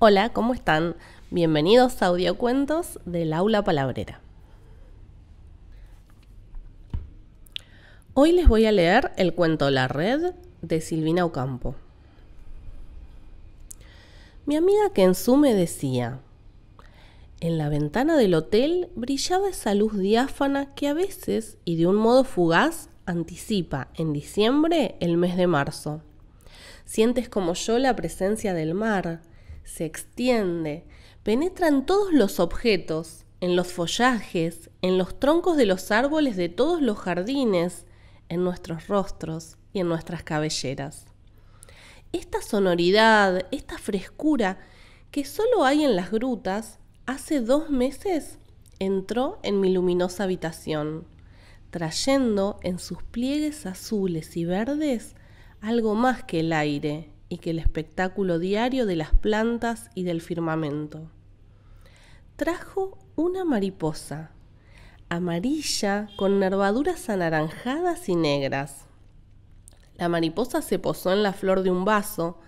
Hola, ¿cómo están? Bienvenidos a Audiocuentos del Aula Palabrera. Hoy les voy a leer el cuento La Red de Silvina Ocampo. Mi amiga en me decía, en la ventana del hotel brillaba esa luz diáfana que a veces y de un modo fugaz anticipa en diciembre el mes de marzo. Sientes como yo la presencia del mar, se extiende, penetra en todos los objetos, en los follajes, en los troncos de los árboles de todos los jardines, en nuestros rostros y en nuestras cabelleras. Esta sonoridad, esta frescura que solo hay en las grutas, hace dos meses entró en mi luminosa habitación, trayendo en sus pliegues azules y verdes algo más que el aire y que el espectáculo diario de las plantas y del firmamento. Trajo una mariposa, amarilla, con nervaduras anaranjadas y negras. La mariposa se posó en la flor de un vaso,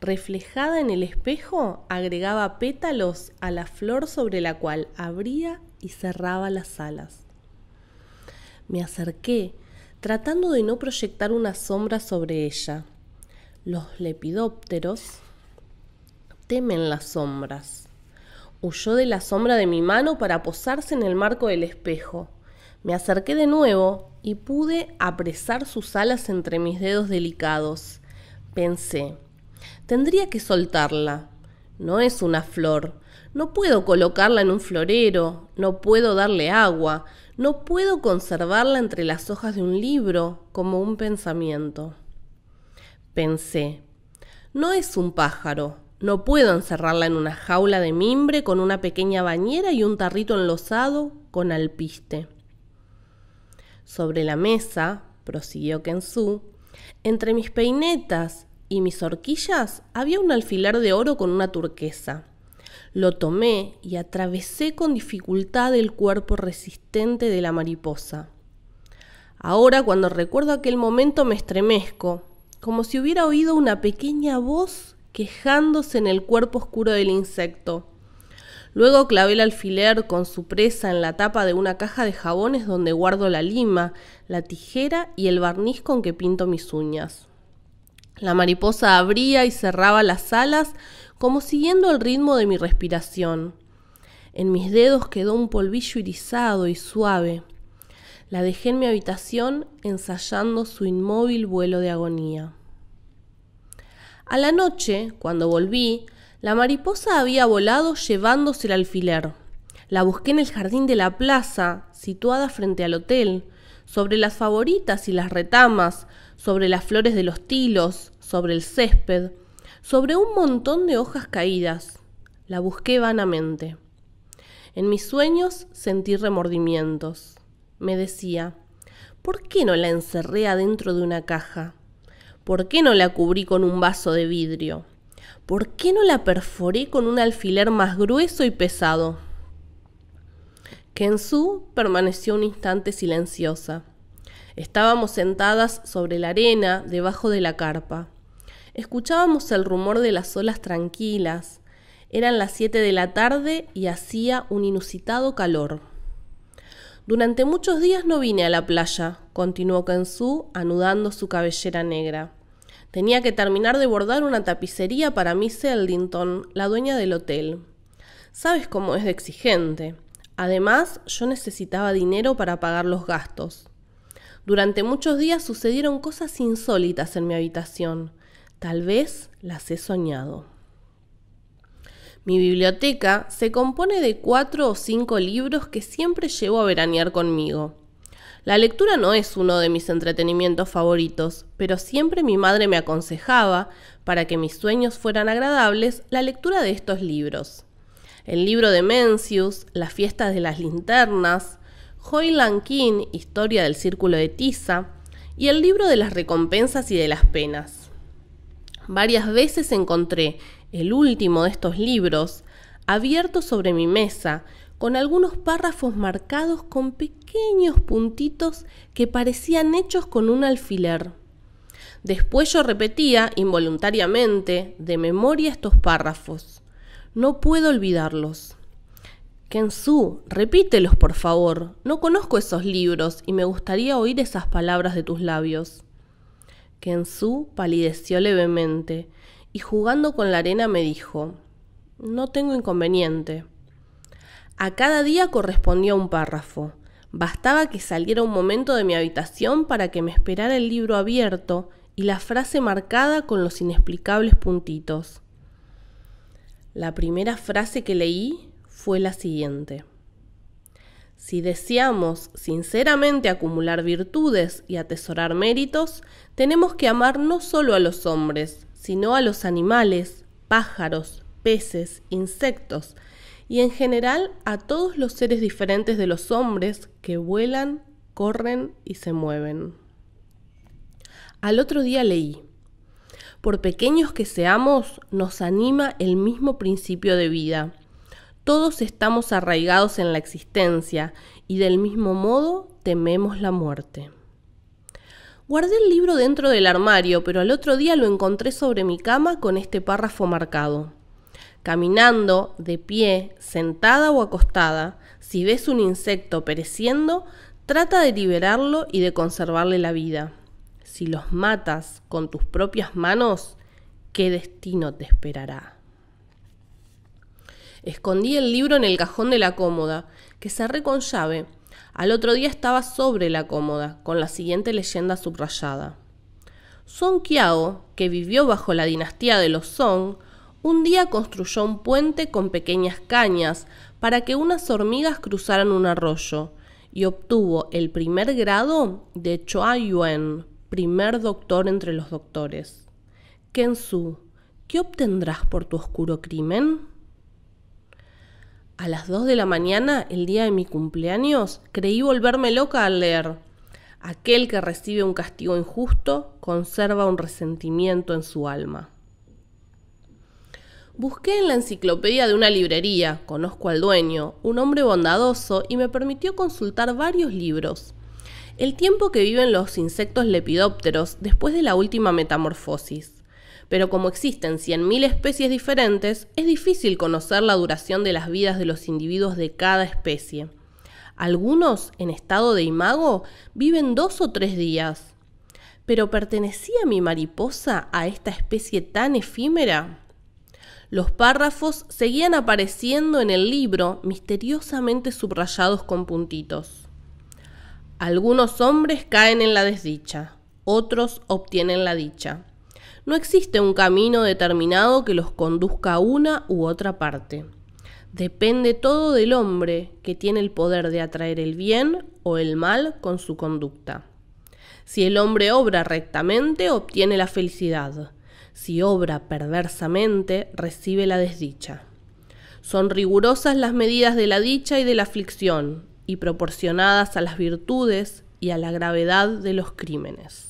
reflejada en el espejo, agregaba pétalos a la flor sobre la cual abría y cerraba las alas. Me acerqué, tratando de no proyectar una sombra sobre ella. Los lepidópteros temen las sombras. Huyó de la sombra de mi mano para posarse en el marco del espejo. Me acerqué de nuevo y pude apresar sus alas entre mis dedos delicados. Pensé, tendría que soltarla. No es una flor. No puedo colocarla en un florero, no puedo darle agua, no puedo conservarla entre las hojas de un libro como un pensamiento pensé. No es un pájaro. No puedo encerrarla en una jaula de mimbre con una pequeña bañera y un tarrito enlosado con alpiste. Sobre la mesa, prosiguió Kensu, entre mis peinetas y mis horquillas había un alfiler de oro con una turquesa. Lo tomé y atravesé con dificultad el cuerpo resistente de la mariposa. Ahora, cuando recuerdo aquel momento, me estremezco como si hubiera oído una pequeña voz quejándose en el cuerpo oscuro del insecto. Luego clavé el alfiler con su presa en la tapa de una caja de jabones donde guardo la lima, la tijera y el barniz con que pinto mis uñas. La mariposa abría y cerraba las alas como siguiendo el ritmo de mi respiración. En mis dedos quedó un polvillo irisado y suave, la dejé en mi habitación ensayando su inmóvil vuelo de agonía. A la noche, cuando volví, la mariposa había volado llevándose el alfiler. La busqué en el jardín de la plaza, situada frente al hotel, sobre las favoritas y las retamas, sobre las flores de los tilos, sobre el césped, sobre un montón de hojas caídas. La busqué vanamente. En mis sueños sentí remordimientos me decía, ¿por qué no la encerré adentro de una caja? ¿Por qué no la cubrí con un vaso de vidrio? ¿Por qué no la perforé con un alfiler más grueso y pesado? Kensu permaneció un instante silenciosa. Estábamos sentadas sobre la arena, debajo de la carpa. Escuchábamos el rumor de las olas tranquilas. Eran las siete de la tarde y hacía un inusitado calor. Durante muchos días no vine a la playa, continuó Kensu, anudando su cabellera negra. Tenía que terminar de bordar una tapicería para Miss Eldington, la dueña del hotel. Sabes cómo es de exigente. Además, yo necesitaba dinero para pagar los gastos. Durante muchos días sucedieron cosas insólitas en mi habitación. Tal vez las he soñado. Mi biblioteca se compone de cuatro o cinco libros que siempre llevo a veranear conmigo. La lectura no es uno de mis entretenimientos favoritos, pero siempre mi madre me aconsejaba, para que mis sueños fueran agradables, la lectura de estos libros. El libro de Mencius, Las fiestas de las linternas, Hoy, lankin Historia del Círculo de Tiza, y el libro de las recompensas y de las penas. Varias veces encontré el último de estos libros, abierto sobre mi mesa, con algunos párrafos marcados con pequeños puntitos que parecían hechos con un alfiler. Después yo repetía involuntariamente de memoria estos párrafos. No puedo olvidarlos. Kensu, repítelos por favor. No conozco esos libros y me gustaría oír esas palabras de tus labios. Kensu palideció levemente y jugando con la arena me dijo, no tengo inconveniente. A cada día correspondía un párrafo. Bastaba que saliera un momento de mi habitación para que me esperara el libro abierto y la frase marcada con los inexplicables puntitos. La primera frase que leí fue la siguiente. Si deseamos sinceramente acumular virtudes y atesorar méritos, tenemos que amar no solo a los hombres, sino a los animales, pájaros, peces, insectos y en general a todos los seres diferentes de los hombres que vuelan, corren y se mueven. Al otro día leí, por pequeños que seamos, nos anima el mismo principio de vida. Todos estamos arraigados en la existencia y del mismo modo tememos la muerte. Guardé el libro dentro del armario, pero al otro día lo encontré sobre mi cama con este párrafo marcado. Caminando, de pie, sentada o acostada, si ves un insecto pereciendo, trata de liberarlo y de conservarle la vida. Si los matas con tus propias manos, ¿qué destino te esperará? Escondí el libro en el cajón de la cómoda, que cerré con llave, al otro día estaba sobre la cómoda, con la siguiente leyenda subrayada. Song Kiao, que vivió bajo la dinastía de los Song, un día construyó un puente con pequeñas cañas para que unas hormigas cruzaran un arroyo y obtuvo el primer grado de Chua Yuen, primer doctor entre los doctores. Su, ¿qué obtendrás por tu oscuro crimen? a las 2 de la mañana, el día de mi cumpleaños, creí volverme loca al leer. Aquel que recibe un castigo injusto conserva un resentimiento en su alma. Busqué en la enciclopedia de una librería, conozco al dueño, un hombre bondadoso, y me permitió consultar varios libros. El tiempo que viven los insectos lepidópteros después de la última metamorfosis pero como existen 100.000 especies diferentes, es difícil conocer la duración de las vidas de los individuos de cada especie. Algunos, en estado de imago, viven dos o tres días. ¿Pero pertenecía mi mariposa a esta especie tan efímera? Los párrafos seguían apareciendo en el libro, misteriosamente subrayados con puntitos. Algunos hombres caen en la desdicha, otros obtienen la dicha. No existe un camino determinado que los conduzca a una u otra parte. Depende todo del hombre que tiene el poder de atraer el bien o el mal con su conducta. Si el hombre obra rectamente, obtiene la felicidad. Si obra perversamente, recibe la desdicha. Son rigurosas las medidas de la dicha y de la aflicción, y proporcionadas a las virtudes y a la gravedad de los crímenes.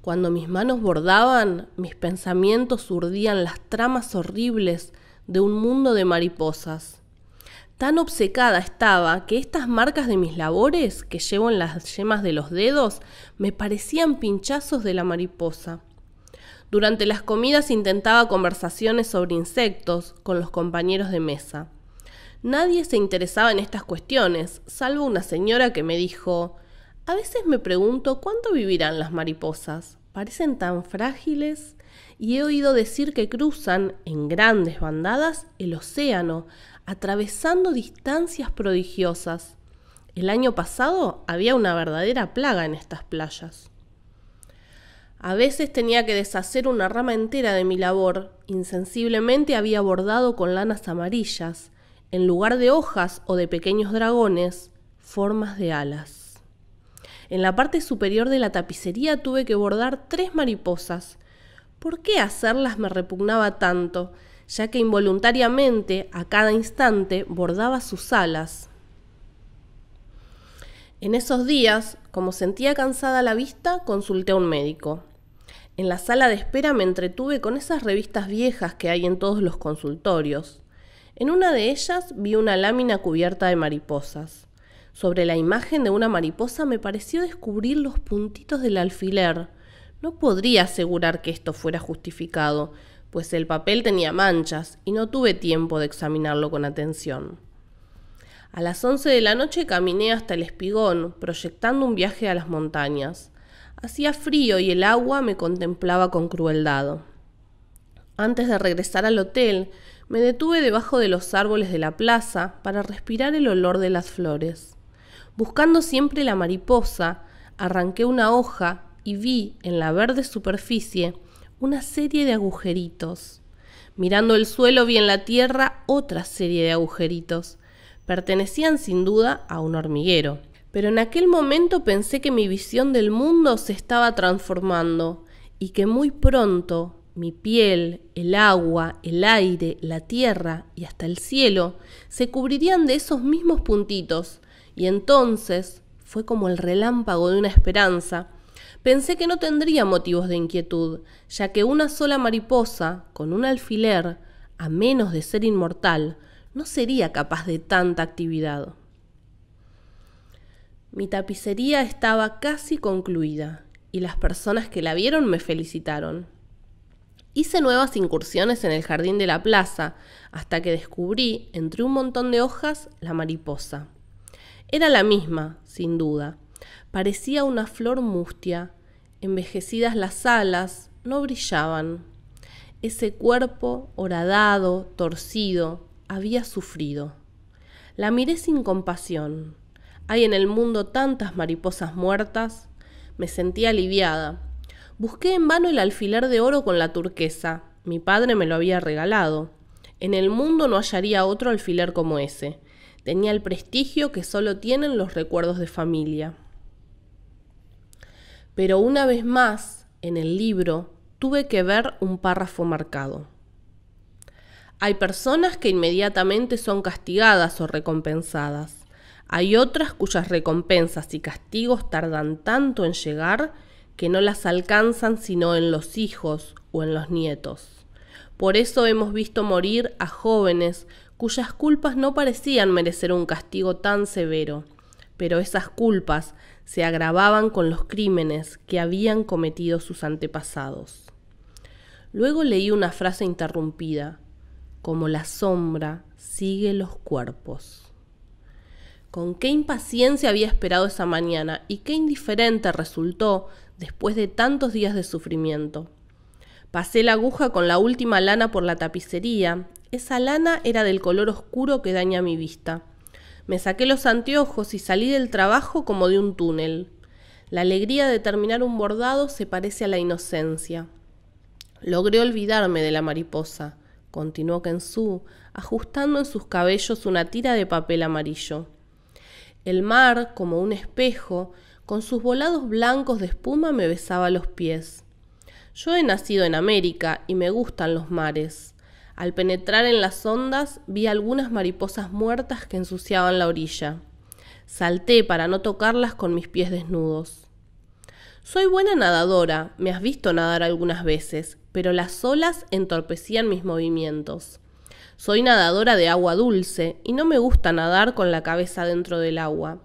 Cuando mis manos bordaban, mis pensamientos urdían las tramas horribles de un mundo de mariposas. Tan obcecada estaba que estas marcas de mis labores, que llevo en las yemas de los dedos, me parecían pinchazos de la mariposa. Durante las comidas intentaba conversaciones sobre insectos con los compañeros de mesa. Nadie se interesaba en estas cuestiones, salvo una señora que me dijo a veces me pregunto cuánto vivirán las mariposas. Parecen tan frágiles y he oído decir que cruzan en grandes bandadas el océano, atravesando distancias prodigiosas. El año pasado había una verdadera plaga en estas playas. A veces tenía que deshacer una rama entera de mi labor. Insensiblemente había bordado con lanas amarillas, en lugar de hojas o de pequeños dragones, formas de alas. En la parte superior de la tapicería tuve que bordar tres mariposas. ¿Por qué hacerlas me repugnaba tanto? ya que involuntariamente a cada instante bordaba sus alas. En esos días, como sentía cansada la vista, consulté a un médico. En la sala de espera me entretuve con esas revistas viejas que hay en todos los consultorios. En una de ellas vi una lámina cubierta de mariposas. Sobre la imagen de una mariposa me pareció descubrir los puntitos del alfiler. No podría asegurar que esto fuera justificado, pues el papel tenía manchas y no tuve tiempo de examinarlo con atención. A las once de la noche caminé hasta el espigón, proyectando un viaje a las montañas. Hacía frío y el agua me contemplaba con crueldad. Antes de regresar al hotel, me detuve debajo de los árboles de la plaza para respirar el olor de las flores. Buscando siempre la mariposa, arranqué una hoja y vi en la verde superficie una serie de agujeritos. Mirando el suelo vi en la tierra otra serie de agujeritos. Pertenecían sin duda a un hormiguero. Pero en aquel momento pensé que mi visión del mundo se estaba transformando y que muy pronto mi piel, el agua, el aire, la tierra y hasta el cielo se cubrirían de esos mismos puntitos, y entonces fue como el relámpago de una esperanza. Pensé que no tendría motivos de inquietud, ya que una sola mariposa, con un alfiler, a menos de ser inmortal, no sería capaz de tanta actividad. Mi tapicería estaba casi concluida y las personas que la vieron me felicitaron. Hice nuevas incursiones en el jardín de la plaza hasta que descubrí, entre un montón de hojas, la mariposa. Era la misma, sin duda. Parecía una flor mustia. Envejecidas las alas, no brillaban. Ese cuerpo, horadado, torcido, había sufrido. La miré sin compasión. Hay en el mundo tantas mariposas muertas. Me sentí aliviada. Busqué en vano el alfiler de oro con la turquesa. Mi padre me lo había regalado. En el mundo no hallaría otro alfiler como ese. Tenía el prestigio que solo tienen los recuerdos de familia. Pero una vez más, en el libro, tuve que ver un párrafo marcado. Hay personas que inmediatamente son castigadas o recompensadas. Hay otras cuyas recompensas y castigos tardan tanto en llegar que no las alcanzan sino en los hijos o en los nietos. Por eso hemos visto morir a jóvenes cuyas culpas no parecían merecer un castigo tan severo, pero esas culpas se agravaban con los crímenes que habían cometido sus antepasados. Luego leí una frase interrumpida, como la sombra sigue los cuerpos. Con qué impaciencia había esperado esa mañana y qué indiferente resultó después de tantos días de sufrimiento. Pasé la aguja con la última lana por la tapicería esa lana era del color oscuro que daña mi vista. Me saqué los anteojos y salí del trabajo como de un túnel. La alegría de terminar un bordado se parece a la inocencia. Logré olvidarme de la mariposa, continuó Kensu, ajustando en sus cabellos una tira de papel amarillo. El mar, como un espejo, con sus volados blancos de espuma me besaba los pies. Yo he nacido en América y me gustan los mares. Al penetrar en las ondas vi algunas mariposas muertas que ensuciaban la orilla. Salté para no tocarlas con mis pies desnudos. Soy buena nadadora, me has visto nadar algunas veces, pero las olas entorpecían mis movimientos. Soy nadadora de agua dulce y no me gusta nadar con la cabeza dentro del agua.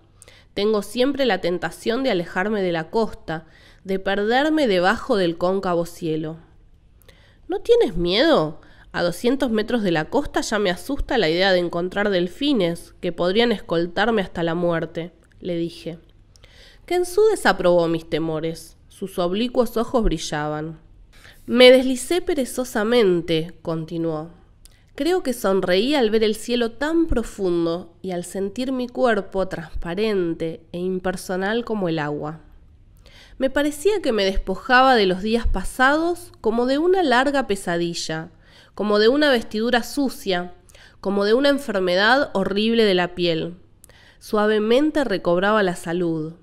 Tengo siempre la tentación de alejarme de la costa, de perderme debajo del cóncavo cielo. ¿No tienes miedo? A doscientos metros de la costa ya me asusta la idea de encontrar delfines que podrían escoltarme hasta la muerte, le dije. su desaprobó mis temores. Sus oblicuos ojos brillaban. Me deslicé perezosamente, continuó. Creo que sonreí al ver el cielo tan profundo y al sentir mi cuerpo transparente e impersonal como el agua. Me parecía que me despojaba de los días pasados como de una larga pesadilla, como de una vestidura sucia, como de una enfermedad horrible de la piel. Suavemente recobraba la salud.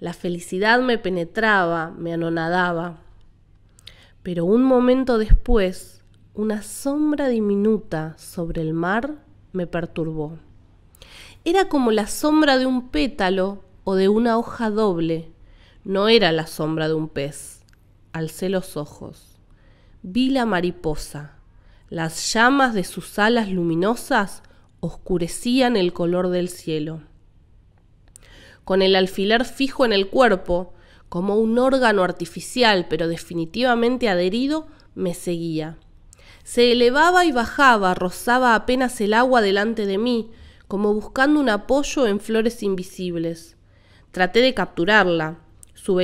La felicidad me penetraba, me anonadaba. Pero un momento después, una sombra diminuta sobre el mar me perturbó. Era como la sombra de un pétalo o de una hoja doble. No era la sombra de un pez. Alcé los ojos. Vi la mariposa las llamas de sus alas luminosas oscurecían el color del cielo. Con el alfiler fijo en el cuerpo, como un órgano artificial pero definitivamente adherido, me seguía. Se elevaba y bajaba, rozaba apenas el agua delante de mí, como buscando un apoyo en flores invisibles. Traté de capturarla. Su,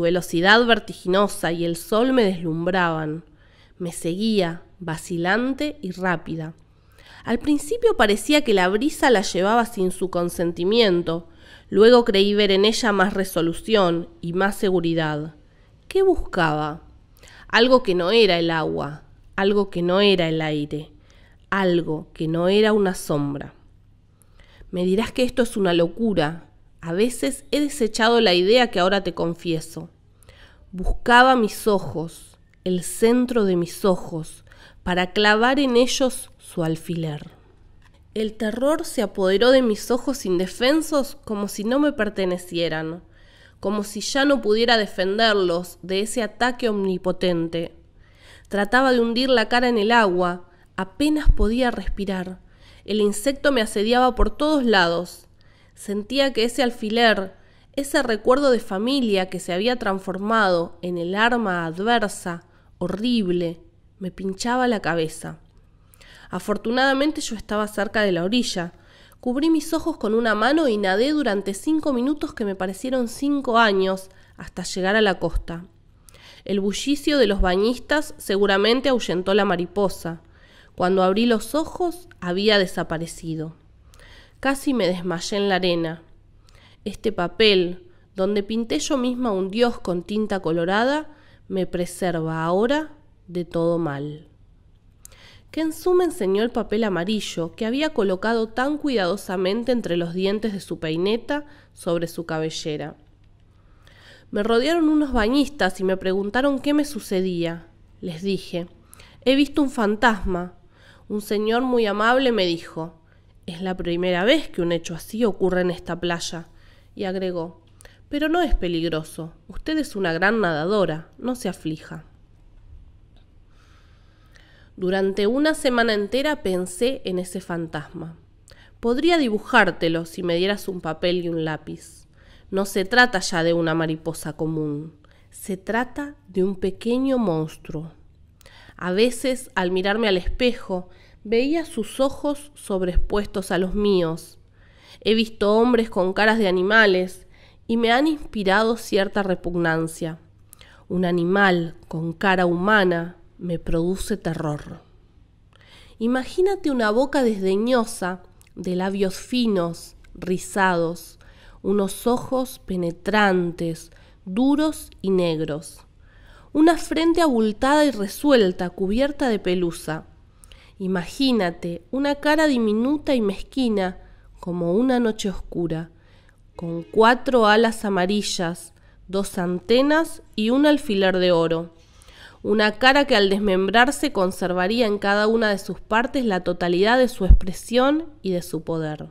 velocidad vertiginosa y el sol me deslumbraban. Me seguía, vacilante y rápida. Al principio parecía que la brisa la llevaba sin su consentimiento, luego creí ver en ella más resolución y más seguridad. ¿Qué buscaba? Algo que no era el agua, algo que no era el aire, algo que no era una sombra. Me dirás que esto es una locura. A veces he desechado la idea que ahora te confieso. Buscaba mis ojos, el centro de mis ojos para clavar en ellos su alfiler. El terror se apoderó de mis ojos indefensos como si no me pertenecieran, como si ya no pudiera defenderlos de ese ataque omnipotente. Trataba de hundir la cara en el agua, apenas podía respirar. El insecto me asediaba por todos lados. Sentía que ese alfiler, ese recuerdo de familia que se había transformado en el arma adversa, horrible, me pinchaba la cabeza. Afortunadamente yo estaba cerca de la orilla. Cubrí mis ojos con una mano y nadé durante cinco minutos que me parecieron cinco años hasta llegar a la costa. El bullicio de los bañistas seguramente ahuyentó la mariposa. Cuando abrí los ojos había desaparecido. Casi me desmayé en la arena. Este papel, donde pinté yo misma un dios con tinta colorada, me preserva ahora de todo mal. en me enseñó el papel amarillo que había colocado tan cuidadosamente entre los dientes de su peineta sobre su cabellera. Me rodearon unos bañistas y me preguntaron qué me sucedía. Les dije, he visto un fantasma. Un señor muy amable me dijo, es la primera vez que un hecho así ocurre en esta playa. Y agregó, pero no es peligroso. Usted es una gran nadadora. No se aflija. Durante una semana entera pensé en ese fantasma. Podría dibujártelo si me dieras un papel y un lápiz. No se trata ya de una mariposa común. Se trata de un pequeño monstruo. A veces, al mirarme al espejo, veía sus ojos sobreexpuestos a los míos. He visto hombres con caras de animales y me han inspirado cierta repugnancia. Un animal con cara humana me produce terror. Imagínate una boca desdeñosa, de labios finos, rizados, unos ojos penetrantes, duros y negros, una frente abultada y resuelta, cubierta de pelusa. Imagínate una cara diminuta y mezquina, como una noche oscura, con cuatro alas amarillas, dos antenas y un alfiler de oro. Una cara que al desmembrarse conservaría en cada una de sus partes la totalidad de su expresión y de su poder.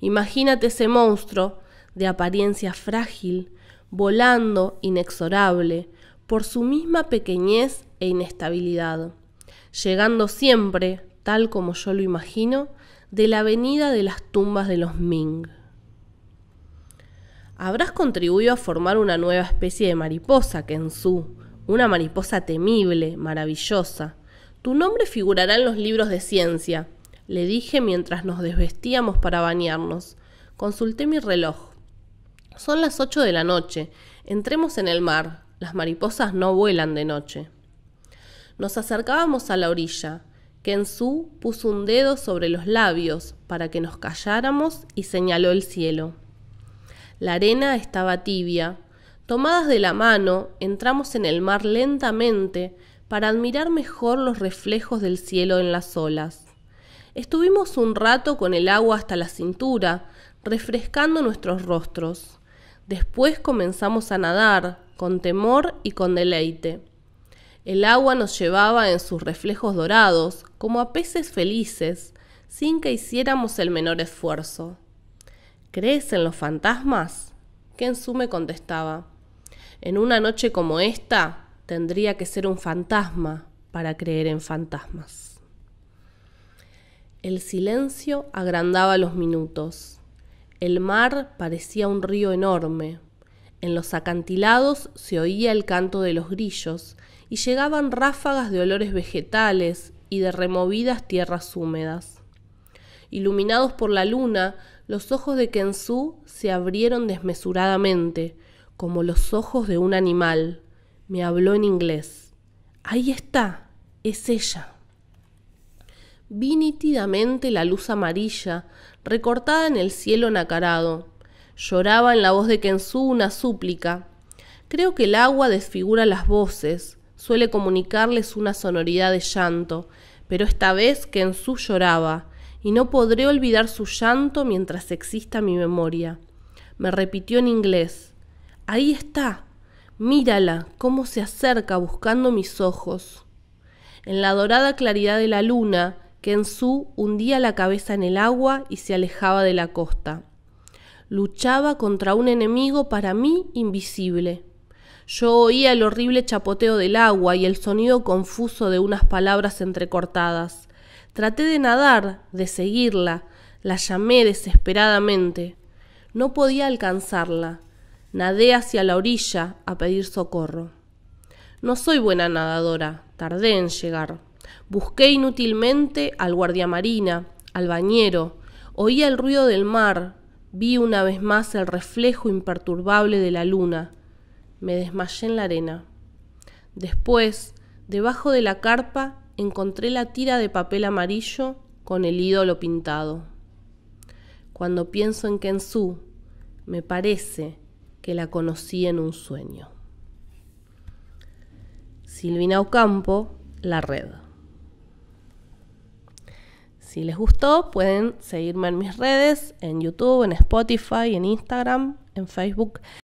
Imagínate ese monstruo, de apariencia frágil, volando inexorable, por su misma pequeñez e inestabilidad, llegando siempre, tal como yo lo imagino, de la avenida de las tumbas de los Ming habrás contribuido a formar una nueva especie de mariposa, Kensu, una mariposa temible, maravillosa. Tu nombre figurará en los libros de ciencia, le dije mientras nos desvestíamos para bañarnos. Consulté mi reloj. Son las ocho de la noche. Entremos en el mar. Las mariposas no vuelan de noche. Nos acercábamos a la orilla. Kensu puso un dedo sobre los labios para que nos calláramos y señaló el cielo. La arena estaba tibia. Tomadas de la mano, entramos en el mar lentamente para admirar mejor los reflejos del cielo en las olas. Estuvimos un rato con el agua hasta la cintura, refrescando nuestros rostros. Después comenzamos a nadar, con temor y con deleite. El agua nos llevaba en sus reflejos dorados, como a peces felices, sin que hiciéramos el menor esfuerzo. ¿Crees en los fantasmas? Kensu me contestaba, en una noche como esta tendría que ser un fantasma para creer en fantasmas. El silencio agrandaba los minutos. El mar parecía un río enorme. En los acantilados se oía el canto de los grillos y llegaban ráfagas de olores vegetales y de removidas tierras húmedas. Iluminados por la luna, los ojos de Kensu se abrieron desmesuradamente, como los ojos de un animal. Me habló en inglés. Ahí está, es ella. Vi nítidamente la luz amarilla, recortada en el cielo nacarado. Lloraba en la voz de Kensu una súplica. Creo que el agua desfigura las voces, suele comunicarles una sonoridad de llanto, pero esta vez Kensu lloraba, y no podré olvidar su llanto mientras exista mi memoria. Me repitió en inglés. Ahí está. Mírala, cómo se acerca buscando mis ojos. En la dorada claridad de la luna, Kensu hundía la cabeza en el agua y se alejaba de la costa. Luchaba contra un enemigo para mí invisible. Yo oía el horrible chapoteo del agua y el sonido confuso de unas palabras entrecortadas, Traté de nadar, de seguirla. La llamé desesperadamente. No podía alcanzarla. Nadé hacia la orilla a pedir socorro. No soy buena nadadora, tardé en llegar. Busqué inútilmente al guardiamarina, al bañero. oí el ruido del mar. Vi una vez más el reflejo imperturbable de la luna. Me desmayé en la arena. Después, debajo de la carpa, encontré la tira de papel amarillo con el ídolo pintado. Cuando pienso en Kensu, me parece que la conocí en un sueño. Silvina Ocampo, La Red. Si les gustó, pueden seguirme en mis redes, en YouTube, en Spotify, en Instagram, en Facebook.